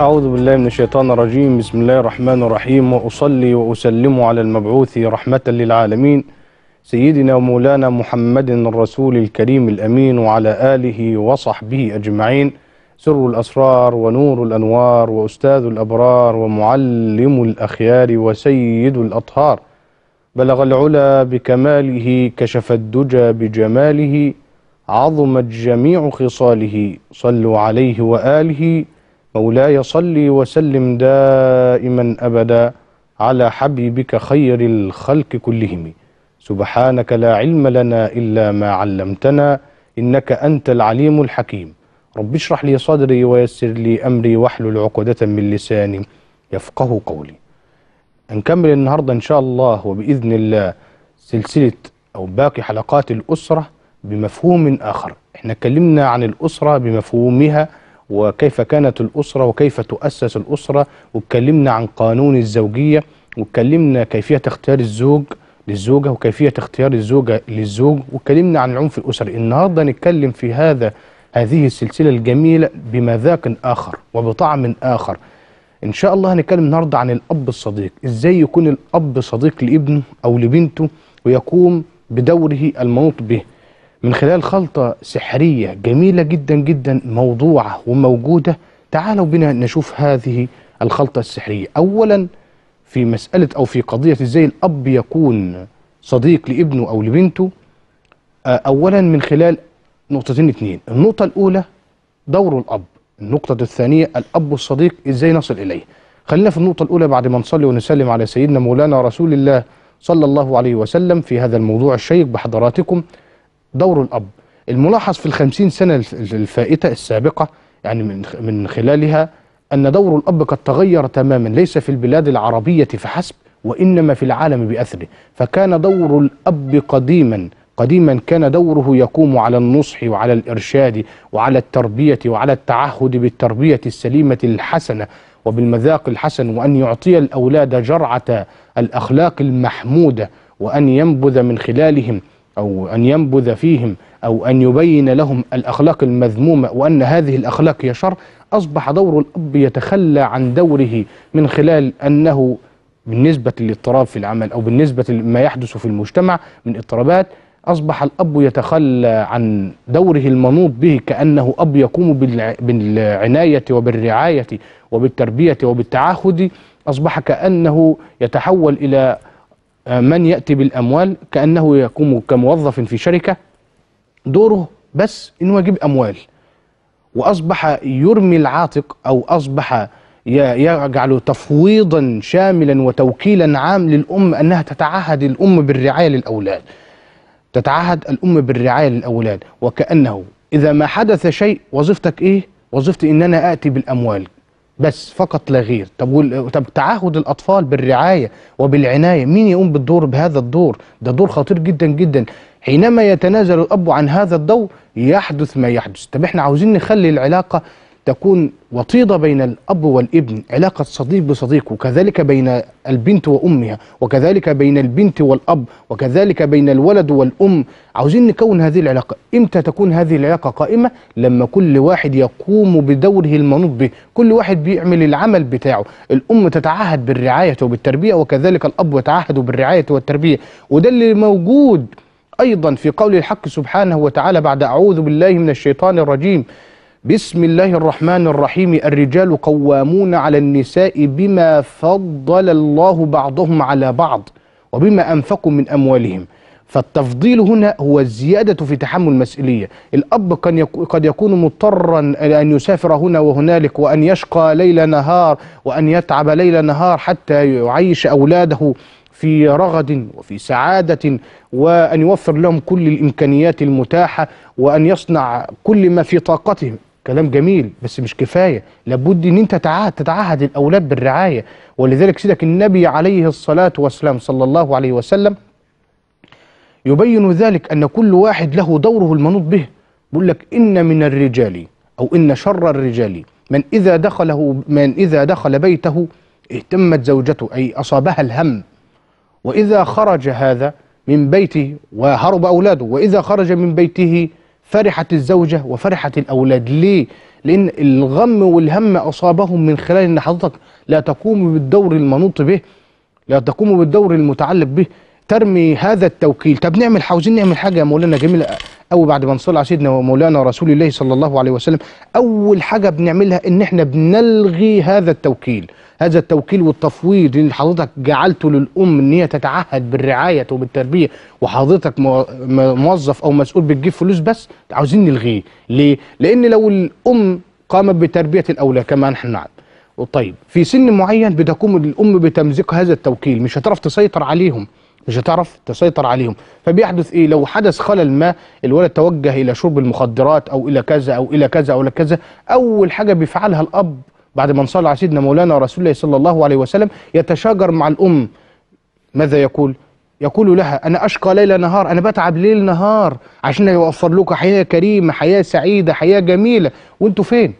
أعوذ بالله من الشيطان الرجيم بسم الله الرحمن الرحيم وأصلي وأسلم على المبعوث رحمة للعالمين سيدنا ومولانا محمد الرسول الكريم الأمين وعلى آله وصحبه أجمعين سر الأسرار ونور الأنوار وأستاذ الأبرار ومعلم الأخيار وسيد الأطهار بلغ العلا بكماله كشف الدجى بجماله عظمت جميع خصاله صلوا عليه وآله مولاي صل وسلم دائما أبدا على حبيبك خير الخلق كلهم سبحانك لا علم لنا إلا ما علمتنا إنك أنت العليم الحكيم رب اشرح لي صدري ويسر لي أمري واحلل عقدة من لساني يفقه قولي هنكمل النهاردة إن شاء الله وبإذن الله سلسلة أو باقي حلقات الأسرة بمفهوم آخر احنا اتكلمنا عن الأسرة بمفهومها وكيف كانت الأسرة وكيف تؤسس الأسرة واتكلمنا عن قانون الزوجية واتكلمنا كيفية اختيار الزوج للزوجة وكيفية اختيار الزوجة للزوج واتكلمنا عن العنف الأسري النهاردة نتكلم في هذا هذه السلسلة الجميلة بمذاق آخر وبطعم آخر إن شاء الله هنتكلم النهاردة عن الأب الصديق إزاي يكون الأب صديق لابنه أو لبنته ويقوم بدوره المنوط به من خلال خلطة سحرية جميلة جدا جدا موضوعة وموجودة تعالوا بنا نشوف هذه الخلطة السحرية أولا في مسألة أو في قضية إزاي الأب يكون صديق لابنه أو لبنته آه، أولا من خلال نقطتين اثنين النقطة الأولى دور الأب النقطة الثانية الأب الصديق إزاي نصل إليه خلينا في النقطة الأولى بعد ما نصلي ونسلم على سيدنا مولانا رسول الله صلى الله عليه وسلم في هذا الموضوع الشيق بحضراتكم دور الأب الملاحظ في الخمسين سنة الفائتة السابقة يعني من من خلالها أن دور الأب قد تغير تماما ليس في البلاد العربية فحسب وإنما في العالم بأثره فكان دور الأب قديما قديما كان دوره يقوم على النصح وعلى الإرشاد وعلى التربية وعلى التعهد بالتربية السليمة الحسنة وبالمذاق الحسن وأن يعطي الأولاد جرعة الأخلاق المحمودة وأن ينبذ من خلالهم أو أن ينبذ فيهم أو أن يبين لهم الأخلاق المذمومة وأن هذه الأخلاق هي شر أصبح دور الأب يتخلى عن دوره من خلال أنه بالنسبة للاضطراب في العمل أو بالنسبة لما يحدث في المجتمع من اضطرابات أصبح الأب يتخلى عن دوره المنوط به كأنه أب يقوم بالعناية وبالرعاية وبالتربية وبالتعهد أصبح كأنه يتحول إلى آه، من يأتي بالأموال كأنه يقوم كموظف في شركة دوره بس إنه يجيب أموال وأصبح يرمي العاتق أو أصبح يجعل تفويضا شاملا وتوكيلا عام للأم أنها تتعهد الأم بالرعاية للأولاد تتعهد الأم بالرعاية للأولاد وكأنه إذا ما حدث شيء وظيفتك إيه؟ وظيفتي إن أنا آتي بالأموال بس فقط لا غير طب وال... طب تعهد الاطفال بالرعايه وبالعنايه مين يقوم بالدور بهذا الدور ده دور خطير جدا جدا حينما يتنازل الاب عن هذا الدور يحدث ما يحدث طب احنا عاوزين نخلي العلاقه تكون وطيدة بين الأب والابن علاقة صديق بصديق وكذلك بين البنت وأمها وكذلك بين البنت والأب وكذلك بين الولد والأم عاوزين نكون هذه العلاقة إمتى تكون هذه العلاقة قائمة لما كل واحد يقوم بدوره المنوط به كل واحد بيعمل العمل بتاعه الأم تتعهد بالرعاية وبالتربية وكذلك الأب يتعهد بالرعاية والتربية وده اللي موجود أيضا في قول الحق سبحانه وتعالى بعد أعوذ بالله من الشيطان الرجيم بسم الله الرحمن الرحيم الرجال قوامون على النساء بما فضل الله بعضهم على بعض وبما أنفقوا من أموالهم فالتفضيل هنا هو الزيادة في تحمل المسؤولية الأب قد يكون مضطرا أن يسافر هنا وهنالك وأن يشقى ليل نهار وأن يتعب ليل نهار حتى يعيش أولاده في رغد وفي سعادة وأن يوفر لهم كل الإمكانيات المتاحة وأن يصنع كل ما في طاقتهم كلام جميل بس مش كفايه لابد ان انت تتعهد تتعهد الاولاد بالرعايه ولذلك سيدك النبي عليه الصلاه والسلام صلى الله عليه وسلم يبين ذلك ان كل واحد له دوره المنوط به بيقول لك ان من الرجال او ان شر الرجال من اذا دخله من اذا دخل بيته اهتمت زوجته اي اصابها الهم واذا خرج هذا من بيته وهرب اولاده واذا خرج من بيته فرحت الزوجة وفرحت الأولاد ليه؟ لأن الغم والهم أصابهم من خلال أن حضرتك لا تقوم بالدور المنوط به لا تقوم بالدور المتعلق به ترمي هذا التوكيل طب نعمل عاوزين نعمل حاجة يا مولانا جميلة أو بعد ما نصلي على سيدنا ومولانا رسول الله صلى الله عليه وسلم أول حاجة بنعملها إن إحنا بنلغي هذا التوكيل هذا التوكيل والتفويض اللي حضرتك جعلته للأم إن هي تتعهد بالرعاية وبالتربية وحضرتك موظف أو مسؤول بتجيب فلوس بس عاوزين نلغيه ليه؟ لأن لو الأم قامت بتربية الأولاد كما نحن نعلم طيب في سن معين بتقوم الأم بتمزيق هذا التوكيل مش هتعرف تسيطر عليهم مش هتعرف تسيطر عليهم فبيحدث ايه لو حدث خلل ما الولد توجه الى شرب المخدرات او الى كذا او الى كذا او الى كذا اول حاجه بيفعلها الاب بعد ما نصلي على سيدنا مولانا رسول الله صلى الله عليه وسلم يتشاجر مع الام ماذا يقول يقول لها أنا أشقى ليل نهار أنا بتعب ليل نهار عشان يوفر لكم حياة كريمة حياة سعيدة حياة جميلة وأنتوا فين؟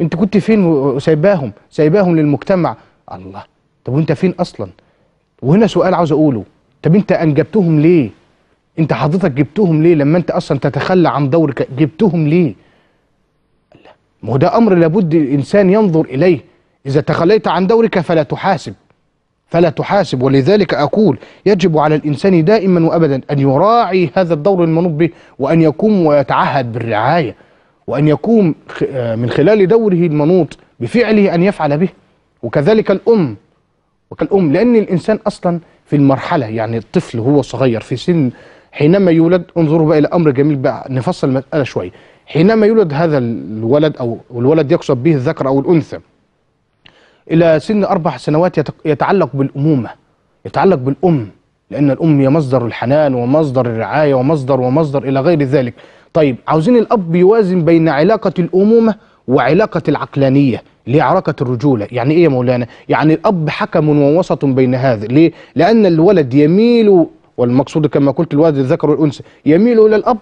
أنت كنت فين وسايباهم؟ سايباهم للمجتمع الله طب وأنت فين أصلا؟ وهنا سؤال عاوز أقوله طب انت انجبتهم ليه انت حضرتك جبتهم ليه لما انت اصلا تتخلى عن دورك جبتهم ليه ما هو ده امر لابد الانسان ينظر اليه اذا تخليت عن دورك فلا تحاسب فلا تحاسب ولذلك اقول يجب على الانسان دائما وابدا ان يراعي هذا الدور المنوط به وان يقوم ويتعهد بالرعايه وان يقوم آه، من خلال دوره المنوط بفعله ان يفعل به وكذلك الام وكالام لان الانسان اصلا في المرحلة يعني الطفل وهو صغير في سن حينما يولد انظروا بقى إلى أمر جميل بقى نفصل المسألة شوية حينما يولد هذا الولد أو الولد يقصد به الذكر أو الأنثى إلى سن أربع سنوات يتعلق بالأمومة يتعلق بالأم لأن الأم هي مصدر الحنان ومصدر الرعاية ومصدر ومصدر إلى غير ذلك طيب عاوزين الأب يوازن بين علاقة الأمومة وعلاقة العقلانية لعركة الرجولة يعني إيه يا مولانا؟ يعني الأب حكم ووسط بين هذا ليه؟ لأن الولد يميل والمقصود كما قلت الولد الذكر والأنثى يميل إلى الأب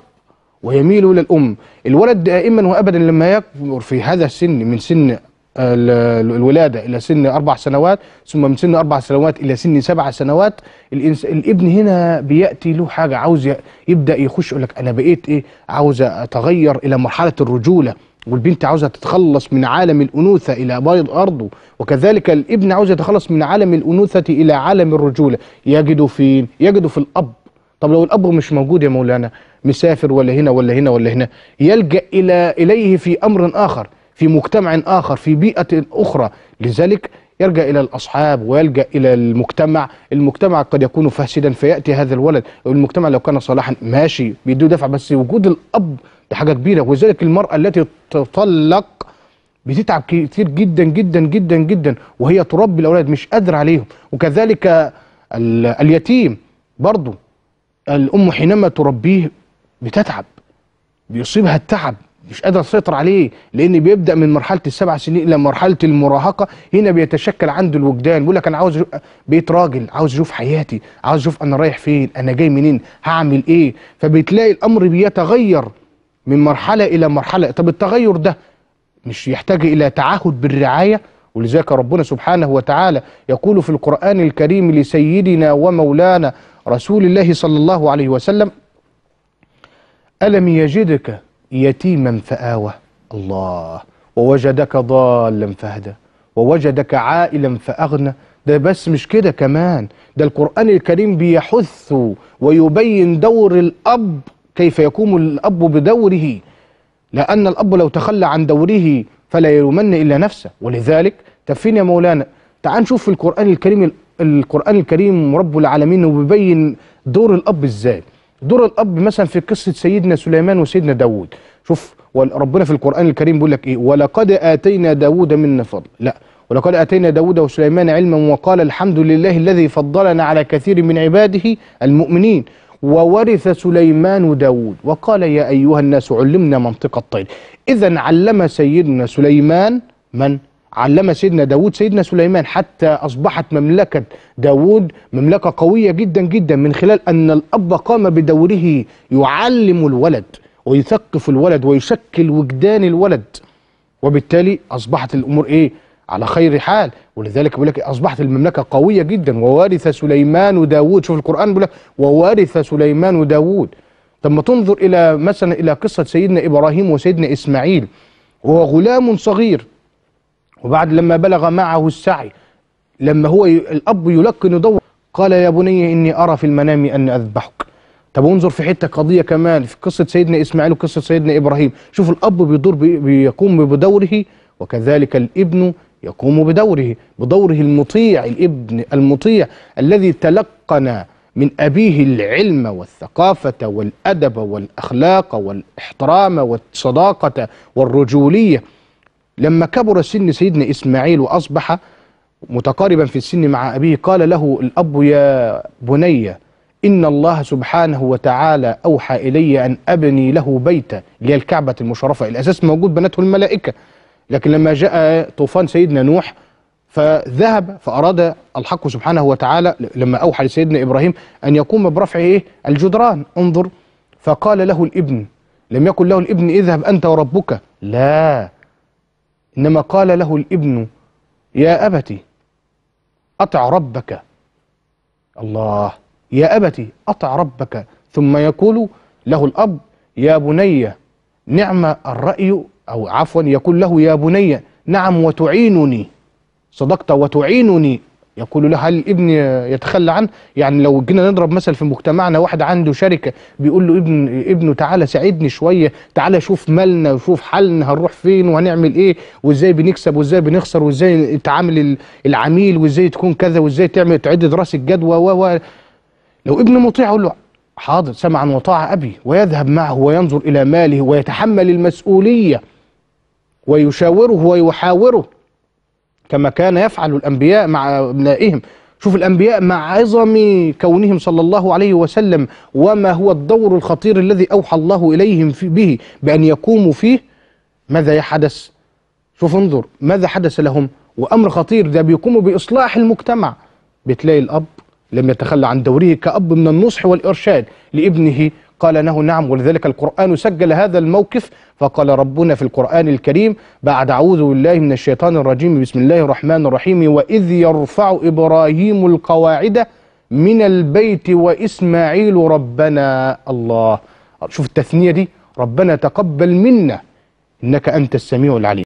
ويميل إلى الأم الولد دائما وأبدا لما يكبر في هذا السن من سن الولادة إلى سن أربع سنوات ثم من سن أربع سنوات إلى سن سبع سنوات الإنس... الابن هنا بيأتي له حاجة عاوز يبدأ يخش يقول لك أنا بقيت إيه عاوز أتغير إلى مرحلة الرجولة والبنت عاوزة تتخلص من عالم الأنوثة إلى بيض أرضه وكذلك الابن عاوز يتخلص من عالم الأنوثة إلى عالم الرجولة يجده فين؟ يجده في الأب طب لو الأب مش موجود يا مولانا مسافر ولا هنا ولا هنا ولا هنا يلجأ إلى إليه في أمر آخر في مجتمع آخر في بيئة أخرى لذلك يلجأ إلى الأصحاب ويلجأ إلى المجتمع المجتمع قد يكون فاسدا فيأتي هذا الولد المجتمع لو كان صالحا ماشي بيديه دفع بس وجود الأب دي حاجه كبيره ولذلك المراه التي تطلق بتتعب كتير جدا جدا جدا جدا وهي تربي الاولاد مش قادره عليهم وكذلك اليتيم برضو الام حينما تربيه بتتعب بيصيبها التعب مش قادره تسيطر عليه لان بيبدا من مرحله السبع سنين الى مرحله المراهقه هنا بيتشكل عنده الوجدان بيقول لك انا عاوز بقيت راجل عاوز اشوف حياتي عاوز اشوف انا رايح فين انا جاي منين هعمل ايه فبتلاقي الامر بيتغير من مرحلة إلى مرحلة طب التغير ده مش يحتاج إلى تعهد بالرعاية ولذلك ربنا سبحانه وتعالى يقول في القرآن الكريم لسيدنا ومولانا رسول الله صلى الله عليه وسلم ألم يجدك يتيما فآوى الله ووجدك ضالا فهدى ووجدك عائلا فأغنى ده بس مش كده كمان ده القرآن الكريم بيحث ويبين دور الأب كيف يقوم الأب بدوره لأن الأب لو تخلى عن دوره فلا يلومن إلا نفسه ولذلك تفين يا مولانا تعال نشوف في القرآن الكريم القرآن الكريم رب العالمين وبيبين دور الأب إزاي دور الأب مثلا في قصة سيدنا سليمان وسيدنا داود شوف ربنا في القرآن الكريم بيقول لك إيه ولقد آتينا داود منا فضل لا ولقد آتينا داود وسليمان علما وقال الحمد لله الذي فضلنا على كثير من عباده المؤمنين وورث سليمان داود وقال يا أيها الناس علمنا منطق الطير إذا علم سيدنا سليمان من؟ علم سيدنا داود سيدنا سليمان حتى أصبحت مملكة داود مملكة قوية جدا جدا من خلال أن الأب قام بدوره يعلم الولد ويثقف الولد ويشكل وجدان الولد وبالتالي أصبحت الأمور إيه على خير حال ولذلك بيقول لك اصبحت المملكه قويه جدا ووارث سليمان وداوود شوف القران بيقول لك ووارث سليمان وداوود طب ما تنظر الى مثلا الى قصه سيدنا ابراهيم وسيدنا اسماعيل وهو غلام صغير وبعد لما بلغ معه السعي لما هو الاب يلقن دور قال يا بني اني ارى في المنام اني اذبحك طب انظر في حته قضيه كمان في قصه سيدنا اسماعيل وقصه سيدنا ابراهيم شوف الاب بيدور بيقوم بدوره وكذلك الابن يقوم بدوره بدوره المطيع الابن المطيع الذي تلقن من أبيه العلم والثقافة والأدب والأخلاق والاحترام والصداقة والرجولية لما كبر سن سيدنا إسماعيل وأصبح متقاربا في السن مع أبيه قال له الأب يا بني إن الله سبحانه وتعالى أوحى إلي أن أبني له بيتا اللي هي الكعبة المشرفة الأساس موجود بنته الملائكة لكن لما جاء طوفان سيدنا نوح فذهب فأراد الحق سبحانه وتعالى لما أوحى لسيدنا إبراهيم أن يقوم برفع إيه الجدران انظر فقال له الابن لم يقل له الابن اذهب أنت وربك لا إنما قال له الابن يا أبتي أطع ربك الله يا أبتي أطع ربك ثم يقول له الأب يا بني نعم الرأي أو عفوا يقول له يا بني نعم وتعينني صدقت وتعينني يقول له هل الابن يتخلى عنه يعني لو جينا نضرب مثل في مجتمعنا واحد عنده شركة بيقول له ابن ابنه تعالى ساعدني شوية تعالى شوف مالنا وشوف حالنا هنروح فين وهنعمل ايه وازاي بنكسب وازاي بنخسر وازاي تعامل العميل وازاي تكون كذا وازاي تعمل تعد دراسة جدوى و لو ابن مطيع يقول له حاضر سمعا وطاع أبي ويذهب معه وينظر إلى ماله ويتحمل المسؤولية ويشاوره ويحاوره كما كان يفعل الأنبياء مع أبنائهم شوف الأنبياء مع عظم كونهم صلى الله عليه وسلم وما هو الدور الخطير الذي أوحى الله إليهم به بأن يقوموا فيه ماذا يحدث شوف انظر ماذا حدث لهم وأمر خطير ده بيقوموا بإصلاح المجتمع بتلاقي الأب لم يتخلى عن دوره كأب من النصح والإرشاد لابنه قال له نعم ولذلك القرآن سجل هذا الموقف فقال ربنا في القرآن الكريم بعد أعوذ بالله من الشيطان الرجيم بسم الله الرحمن الرحيم وإذ يرفع إبراهيم القواعد من البيت وإسماعيل ربنا الله شوف التثنية دي ربنا تقبل منا إنك أنت السميع العليم